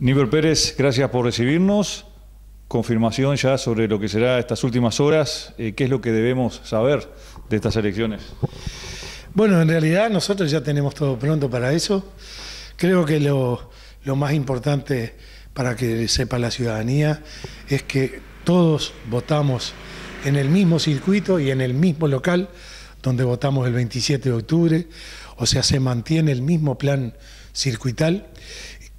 nivel Pérez, gracias por recibirnos. Confirmación ya sobre lo que será estas últimas horas. Eh, ¿Qué es lo que debemos saber de estas elecciones? Bueno, en realidad nosotros ya tenemos todo pronto para eso. Creo que lo, lo más importante para que sepa la ciudadanía es que todos votamos en el mismo circuito y en el mismo local donde votamos el 27 de octubre, o sea, se mantiene el mismo plan circuital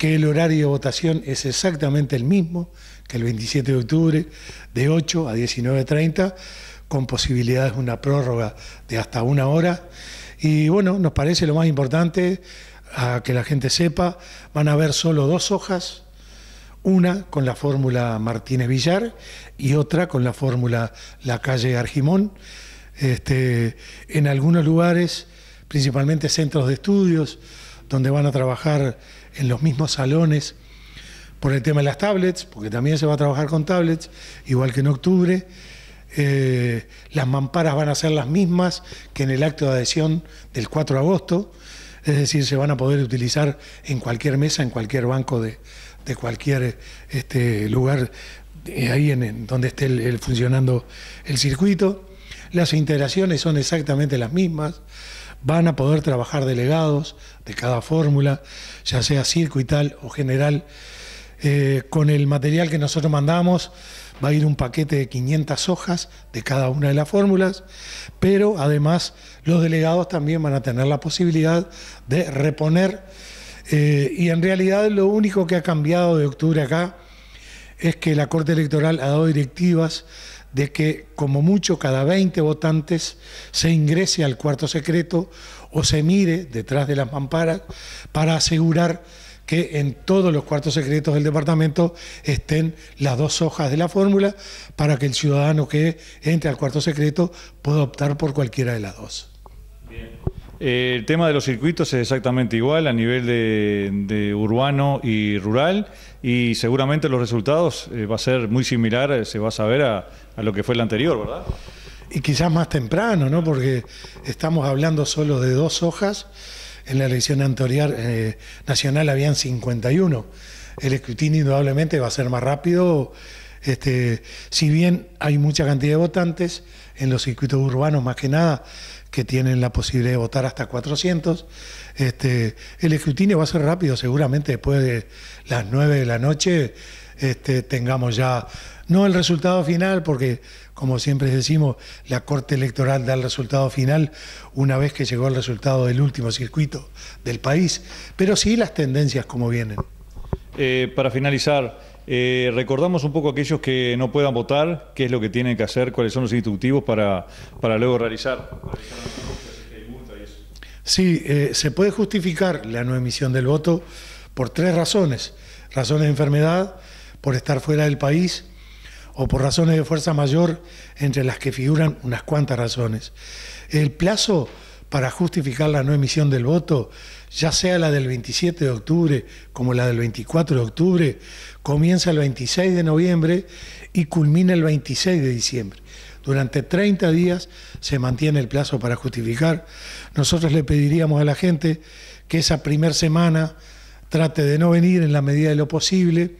que el horario de votación es exactamente el mismo que el 27 de octubre, de 8 a 19.30, con posibilidades de una prórroga de hasta una hora. Y bueno, nos parece lo más importante a que la gente sepa, van a haber solo dos hojas, una con la fórmula Martínez Villar y otra con la fórmula La calle Argimón. Este, en algunos lugares, principalmente centros de estudios, donde van a trabajar en los mismos salones por el tema de las tablets, porque también se va a trabajar con tablets, igual que en octubre. Eh, las mamparas van a ser las mismas que en el acto de adhesión del 4 de agosto, es decir, se van a poder utilizar en cualquier mesa, en cualquier banco de, cualquier este, lugar eh, ahí en, donde esté funcionando el circuito. Las integraciones son exactamente las mismas van a poder trabajar delegados de cada fórmula, ya sea circuital o general. Eh, con el material que nosotros mandamos va a ir un paquete de 500 hojas de cada una de las fórmulas, pero además los delegados también van a tener la posibilidad de reponer. Eh, y en realidad lo único que ha cambiado de octubre acá es que la Corte Electoral ha dado directivas de que como mucho cada 20 votantes se ingrese al cuarto secreto o se mire detrás de las mamparas para asegurar que en todos los cuartos secretos del departamento estén las dos hojas de la fórmula para que el ciudadano que entre al cuarto secreto pueda optar por cualquiera de las dos. Eh, el tema de los circuitos es exactamente igual a nivel de, urbano y rural y seguramente los resultados van eh, va a ser muy similar, eh, se va a saber a, lo que fue el anterior, ¿verdad? Y quizás más temprano, ¿no? Porque estamos hablando solo de dos hojas. En la elección anterior nacional habían 51. El escrutinio indudablemente va a ser más rápido. Este, si bien hay mucha cantidad de votantes, en los circuitos urbanos más que nada, que tienen la posibilidad de votar hasta 400. Este, el escrutinio va a ser rápido, seguramente después de las 9 de la noche este, tengamos ya, no el resultado final, porque como siempre decimos, la Corte Electoral da el resultado final una vez que llegó el resultado del último circuito del país, pero sí las tendencias como vienen. Eh, para finalizar, eh, recordamos un poco a aquellos que no puedan votar, qué es lo que tienen que hacer, cuáles son los instructivos para, para luego realizar. Sí, eh, se puede justificar la no emisión del voto por tres razones. Razones de enfermedad, por estar fuera del país o por razones de fuerza mayor, entre las que figuran unas cuantas razones. El plazo para justificar la no emisión del voto, ya sea la del 27 de octubre como la del 24 de octubre, comienza el 26 de noviembre y culmina el 26 de diciembre. Durante 30 días se mantiene el plazo para justificar. Nosotros le pediríamos a la gente que esa primera semana trate de no venir en la medida de lo posible,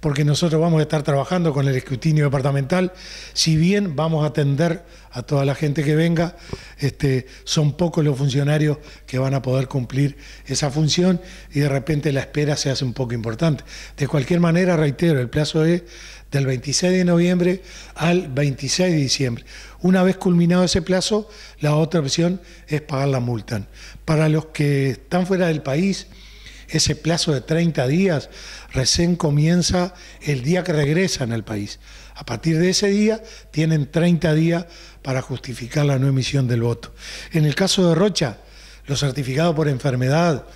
porque nosotros vamos a estar trabajando con el escrutinio departamental, si bien vamos a atender a toda la gente que venga, este, son pocos los funcionarios que van a poder cumplir esa función y de repente la espera se hace un poco importante. De cualquier manera, reitero, el plazo es del 26 de noviembre al 26 de diciembre. Una vez culminado ese plazo, la otra opción es pagar la multa. Para los que están fuera del país, ese plazo de 30 días recién comienza el día que regresan al país. A partir de ese día tienen 30 días para justificar la no emisión del voto. En el caso de Rocha, los certificados por enfermedad,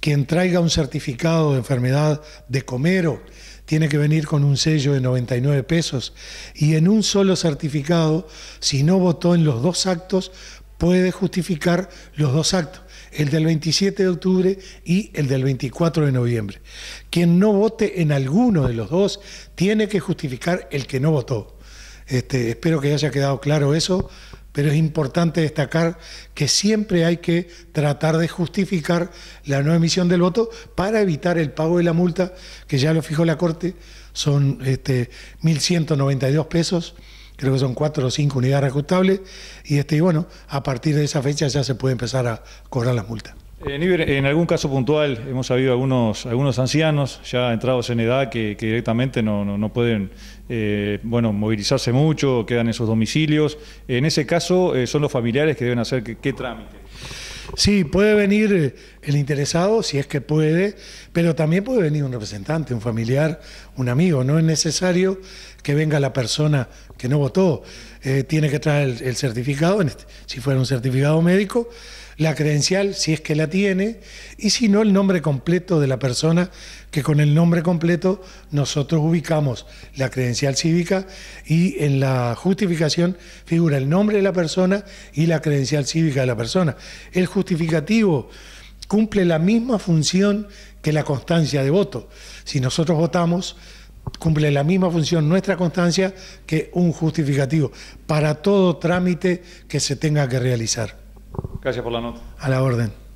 quien traiga un certificado de enfermedad de comero tiene que venir con un sello de 99 pesos y en un solo certificado, si no votó en los dos actos, puede justificar los dos actos el del 27 de octubre y el del 24 de noviembre. Quien no vote en alguno de los dos tiene que justificar el que no votó. Este, espero que haya quedado claro eso, pero es importante destacar que siempre hay que tratar de justificar la no emisión del voto para evitar el pago de la multa, que ya lo fijó la Corte, son este, 1.192 pesos creo que son cuatro o cinco unidades ajustables y este, bueno, a partir de esa fecha ya se puede empezar a cobrar las multas. Eh, en, algún caso puntual hemos habido algunos, algunos ancianos ya entrados en edad que, directamente no, pueden eh, bueno, movilizarse mucho, quedan en sus domicilios. En ese caso eh, son los familiares que deben hacer qué trámite. Sí, puede venir eh, el interesado, si es que puede, pero también puede venir un representante, un familiar, un amigo. No es necesario que venga la persona que no votó. Eh, tiene que traer el, certificado, este, si fuera un certificado médico, la credencial si es que la tiene y si no el nombre completo de la persona que con el nombre completo nosotros ubicamos la credencial cívica y en la justificación figura el nombre de la persona y la credencial cívica de la persona. El justificativo cumple la misma función que la constancia de voto. Si nosotros votamos, cumple la misma función nuestra constancia que un justificativo para todo trámite que se tenga que realizar. Gracias por la nota. A la orden.